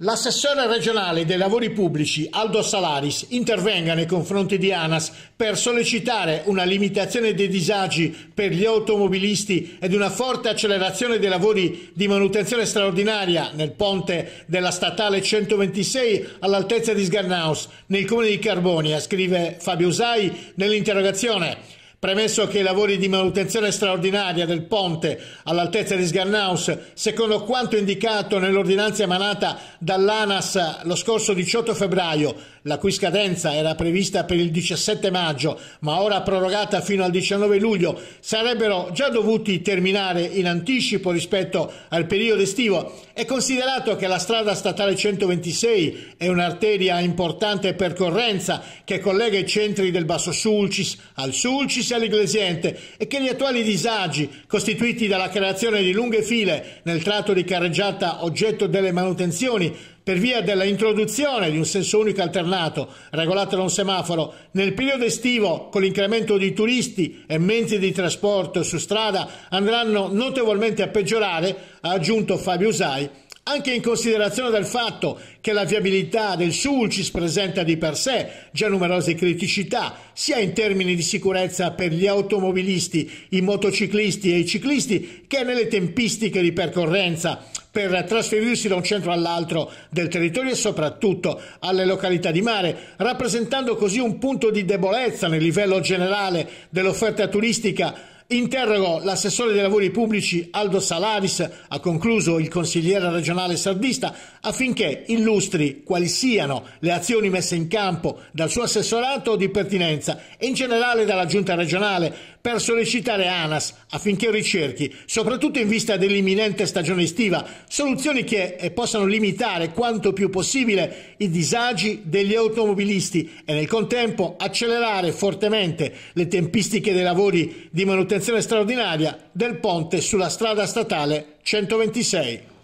L'assessore regionale dei lavori pubblici Aldo Salaris intervenga nei confronti di Anas per sollecitare una limitazione dei disagi per gli automobilisti ed una forte accelerazione dei lavori di manutenzione straordinaria nel ponte della statale 126 all'altezza di Sgarnaus nel comune di Carbonia, scrive Fabio Usai nell'interrogazione. Premesso che i lavori di manutenzione straordinaria del ponte all'altezza di Sgarnaus, secondo quanto indicato nell'ordinanza emanata dall'ANAS lo scorso 18 febbraio, la cui scadenza era prevista per il 17 maggio, ma ora prorogata fino al 19 luglio, sarebbero già dovuti terminare in anticipo rispetto al periodo estivo, è considerato che la strada statale 126 è un'arteria a importante percorrenza che collega i centri del Basso Sulcis al Sulcis garantisce all'Iglesiente e che gli attuali disagi costituiti dalla creazione di lunghe file nel tratto di carreggiata oggetto delle manutenzioni per via dell'introduzione di un senso unico alternato regolato da un semaforo nel periodo estivo con l'incremento di turisti e mezzi di trasporto su strada andranno notevolmente a peggiorare, ha aggiunto Fabio Usai anche in considerazione del fatto che la viabilità del Sulcis presenta di per sé già numerose criticità, sia in termini di sicurezza per gli automobilisti, i motociclisti e i ciclisti, che nelle tempistiche di percorrenza per trasferirsi da un centro all'altro del territorio e soprattutto alle località di mare, rappresentando così un punto di debolezza nel livello generale dell'offerta turistica Interrogo l'assessore dei lavori pubblici Aldo Salaris, ha concluso il consigliere regionale sardista, affinché illustri quali siano le azioni messe in campo dal suo assessorato di pertinenza e in generale dalla giunta regionale per sollecitare ANAS affinché ricerchi, soprattutto in vista dell'imminente stagione estiva, soluzioni che eh, possano limitare quanto più possibile i disagi degli automobilisti e nel contempo accelerare fortemente le tempistiche dei lavori di manutenzione manutenzione straordinaria del ponte sulla strada statale 126.